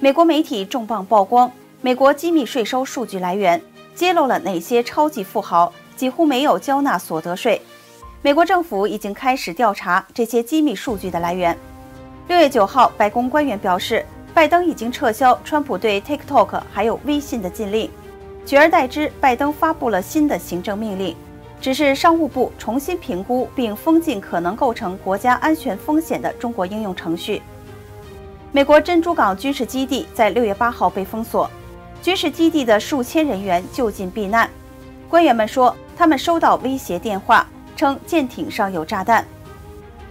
美国媒体重磅曝光：美国机密税收数据来源，揭露了哪些超级富豪几乎没有交纳所得税。美国政府已经开始调查这些机密数据的来源。六月九号，白宫官员表示，拜登已经撤销川普对 TikTok 还有微信的禁令，取而代之，拜登发布了新的行政命令，只是商务部重新评估并封禁可能构成国家安全风险的中国应用程序。美国珍珠港军事基地在六月八号被封锁，军事基地的数千人员就近避难。官员们说，他们收到威胁电话，称舰艇上有炸弹。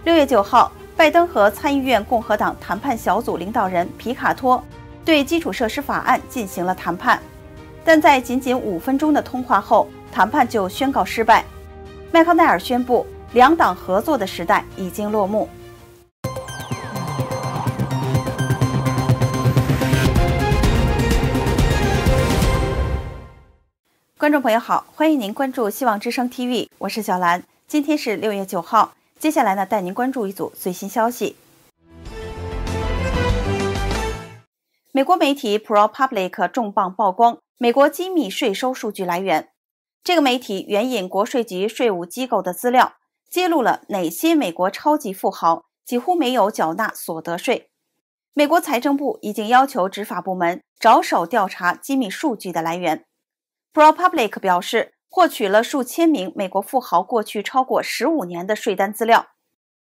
六月九号，拜登和参议院共和党谈判小组领导人皮卡托对基础设施法案进行了谈判，但在仅仅五分钟的通话后，谈判就宣告失败。麦康奈尔宣布，两党合作的时代已经落幕。观众朋友好，欢迎您关注希望之声 TV，我是小兰。今天是六月九号，接下来呢，带您关注一组最新消息。美国媒体 ProPublic 重磅曝光美国机密税收数据来源。这个媒体援引国税局税务机构的资料，揭露了哪些美国超级富豪几乎没有缴纳所得税。美国财政部已经要求执法部门着手调查机密数据的来源。p r o p u b l i c 表示，获取了数千名美国富豪过去超过十五年的税单资料。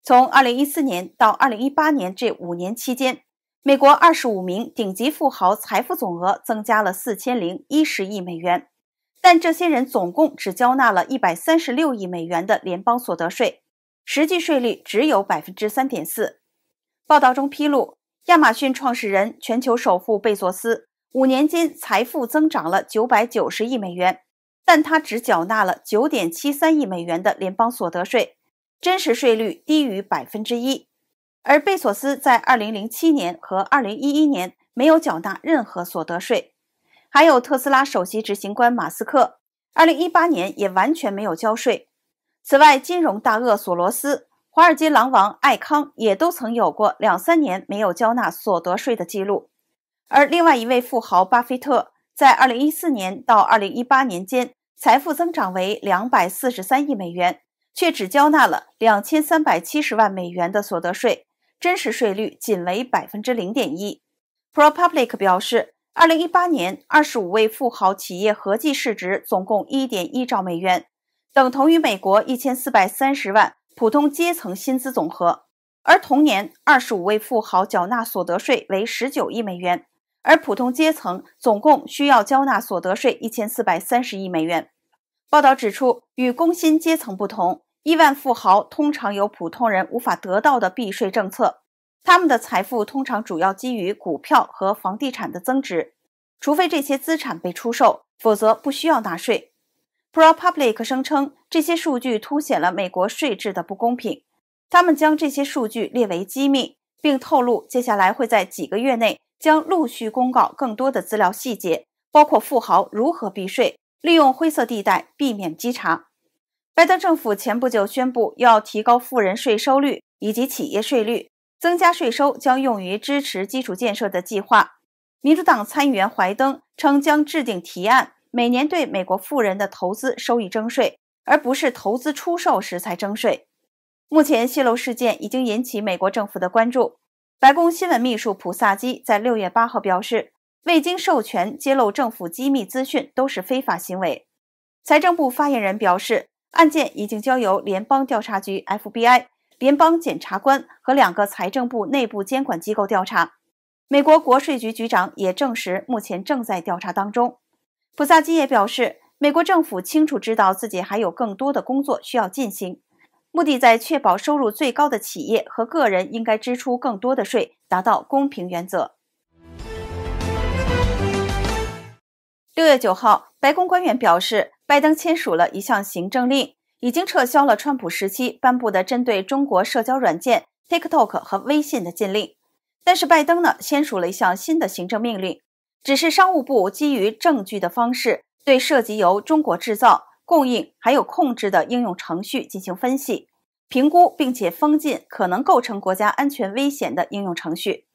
从二零一四年到二零一八年这五年期间，美国二十五名顶级富豪财富总额增加了四千零一十亿美元，但这些人总共只交纳了一百三十六亿美元的联邦所得税，实际税率只有百分之三点四。报道中披露，亚马逊创始人、全球首富贝索斯。五年间，财富增长了九百九十亿美元，但他只缴纳了九点七三亿美元的联邦所得税，真实税率低于百分之一。而贝索斯在二零零七年和二零一一年没有缴纳任何所得税，还有特斯拉首席执行官马斯克，二零一八年也完全没有交税。此外，金融大鳄索罗斯、华尔街狼王艾康也都曾有过两三年没有交纳所得税的记录。而另外一位富豪巴菲特，在2014年到2018年间，财富增长为243亿美元，却只交纳了2370万美元的所得税，真实税率仅为百分之零点一。p r o p u b l i c 表示，2018年，25位富豪企业合计市值总共1.1兆美元，等同于美国1430万普通阶层薪资总和。而同年，25位富豪缴纳所得税为19亿美元。而普通阶层总共需要缴纳所得税一千四百三十亿美元。报道指出，与工薪阶层不同，亿万富豪通常有普通人无法得到的避税政策。他们的财富通常主要基于股票和房地产的增值，除非这些资产被出售，否则不需要纳税。ProPublic 声称，这些数据凸显了美国税制的不公平。他们将这些数据列为机密，并透露接下来会在几个月内。将陆续公告更多的资料细节，包括富豪如何避税、利用灰色地带避免稽查。拜登政府前不久宣布要提高富人税收率以及企业税率，增加税收将用于支持基础建设的计划。民主党参议员怀登称将制定提案，每年对美国富人的投资收益征税，而不是投资出售时才征税。目前泄露事件已经引起美国政府的关注。白宫新闻秘书普萨基在六月八号表示，未经授权揭露政府机密资讯都是非法行为。财政部发言人表示，案件已经交由联邦调查局 （FBI）、联邦检察官和两个财政部内部监管机构调查。美国国税局局长也证实，目前正在调查当中。普萨基也表示，美国政府清楚知道自己还有更多的工作需要进行。目的在确保收入最高的企业和个人应该支出更多的税，达到公平原则。六月九号，白宫官员表示，拜登签署了一项行政令，已经撤销了川普时期颁布的针对中国社交软件 TikTok 和微信的禁令。但是，拜登呢签署了一项新的行政命令，只是商务部基于证据的方式对涉及由中国制造。供应还有控制的应用程序进行分析、评估，并且封禁可能构成国家安全危险的应用程序。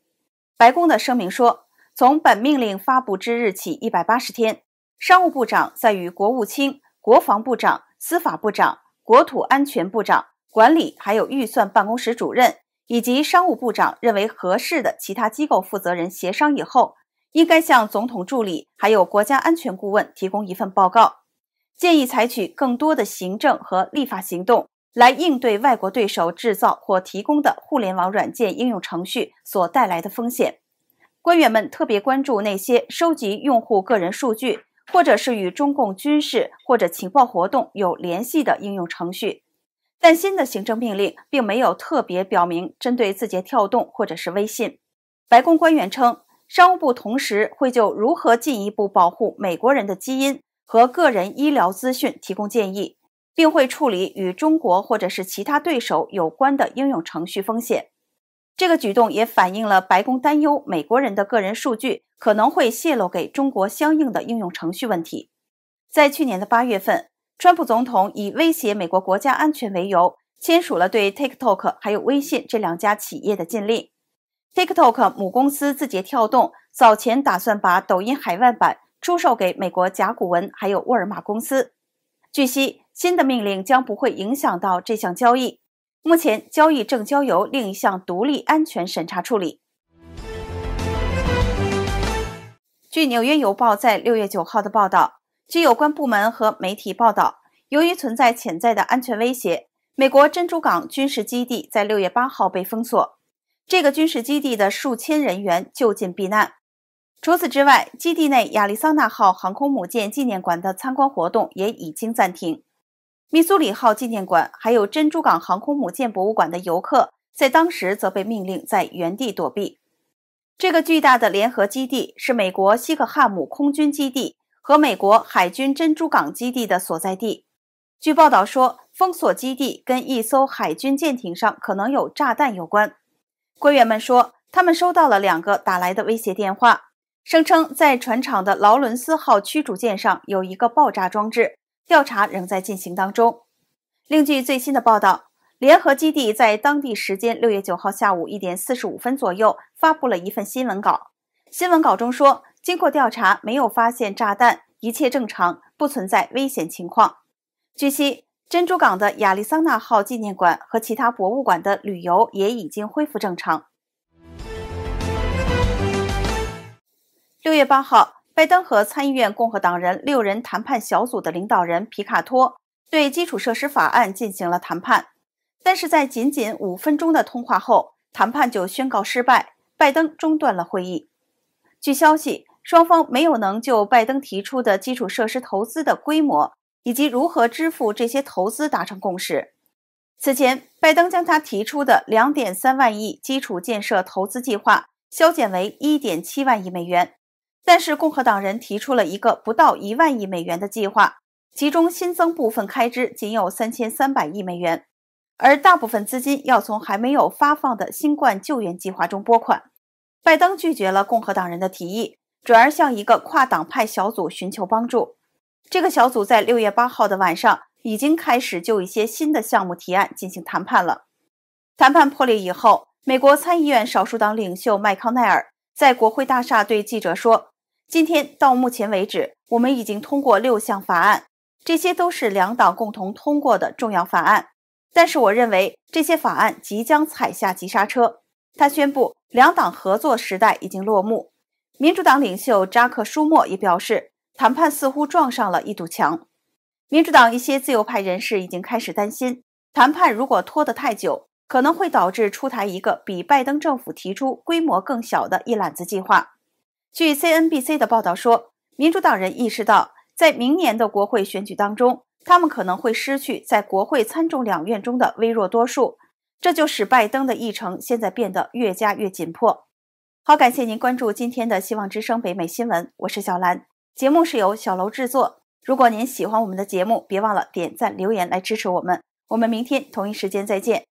白宫的声明说，从本命令发布之日起一百八十天，商务部长在与国务卿、国防部长、司法部长、国土安全部长、管理还有预算办公室主任以及商务部长认为合适的其他机构负责人协商以后，应该向总统助理还有国家安全顾问提供一份报告。建议采取更多的行政和立法行动来应对外国对手制造或提供的互联网软件应用程序所带来的风险。官员们特别关注那些收集用户个人数据，或者是与中共军事或者情报活动有联系的应用程序。但新的行政命令并没有特别表明针对字节跳动或者是微信。白宫官员称，商务部同时会就如何进一步保护美国人的基因。和个人医疗资讯提供建议，并会处理与中国或者是其他对手有关的应用程序风险。这个举动也反映了白宫担忧美国人的个人数据可能会泄露给中国相应的应用程序问题。在去年的八月份，川普总统以威胁美国国家安全为由，签署了对 TikTok 还有微信这两家企业的禁令。TikTok 母公司字节跳动早前打算把抖音海外版。出售给美国甲骨文还有沃尔玛公司。据悉，新的命令将不会影响到这项交易。目前，交易正交由另一项独立安全审查处理。据《纽约邮报》在六月九号的报道，据有关部门和媒体报道，由于存在潜在的安全威胁，美国珍珠港军事基地在六月八号被封锁，这个军事基地的数千人员就近避难。除此之外，基地内亚利桑那号航空母舰纪念馆的参观活动也已经暂停。密苏里号纪念馆还有珍珠港航空母舰博物馆的游客，在当时则被命令在原地躲避。这个巨大的联合基地是美国西克汉姆空军基地和美国海军珍珠港基地的所在地。据报道说，封锁基地跟一艘海军舰艇上可能有炸弹有关。官员们说，他们收到了两个打来的威胁电话。声称在船厂的劳伦斯号驱逐舰上有一个爆炸装置，调查仍在进行当中。另据最新的报道，联合基地在当地时间六月九号下午一点四十五分左右发布了一份新闻稿。新闻稿中说，经过调查，没有发现炸弹，一切正常，不存在危险情况。据悉，珍珠港的亚利桑那号纪念馆和其他博物馆的旅游也已经恢复正常。六月八号，拜登和参议院共和党人六人谈判小组的领导人皮卡托对基础设施法案进行了谈判，但是在仅仅五分钟的通话后，谈判就宣告失败，拜登中断了会议。据消息，双方没有能就拜登提出的基础设施投资的规模以及如何支付这些投资达成共识。此前，拜登将他提出的两点三万亿基础建设投资计划削减为一点七万亿美元。但是共和党人提出了一个不到一万亿美元的计划，其中新增部分开支仅有三千三百亿美元，而大部分资金要从还没有发放的新冠救援计划中拨款。拜登拒绝了共和党人的提议，转而向一个跨党派小组寻求帮助。这个小组在六月八号的晚上已经开始就一些新的项目提案进行谈判了。谈判破裂以后，美国参议院少数党领袖麦康奈尔在国会大厦对记者说。今天到目前为止，我们已经通过六项法案，这些都是两党共同通过的重要法案。但是，我认为这些法案即将踩下急刹车。他宣布两党合作时代已经落幕。民主党领袖扎克·舒默也表示，谈判似乎撞上了一堵墙。民主党一些自由派人士已经开始担心，谈判如果拖得太久，可能会导致出台一个比拜登政府提出规模更小的一揽子计划。据 CNBC 的报道说，民主党人意识到，在明年的国会选举当中，他们可能会失去在国会参众两院中的微弱多数，这就使拜登的议程现在变得越加越紧迫。好，感谢您关注今天的《希望之声》北美新闻，我是小兰，节目是由小楼制作。如果您喜欢我们的节目，别忘了点赞留言来支持我们。我们明天同一时间再见。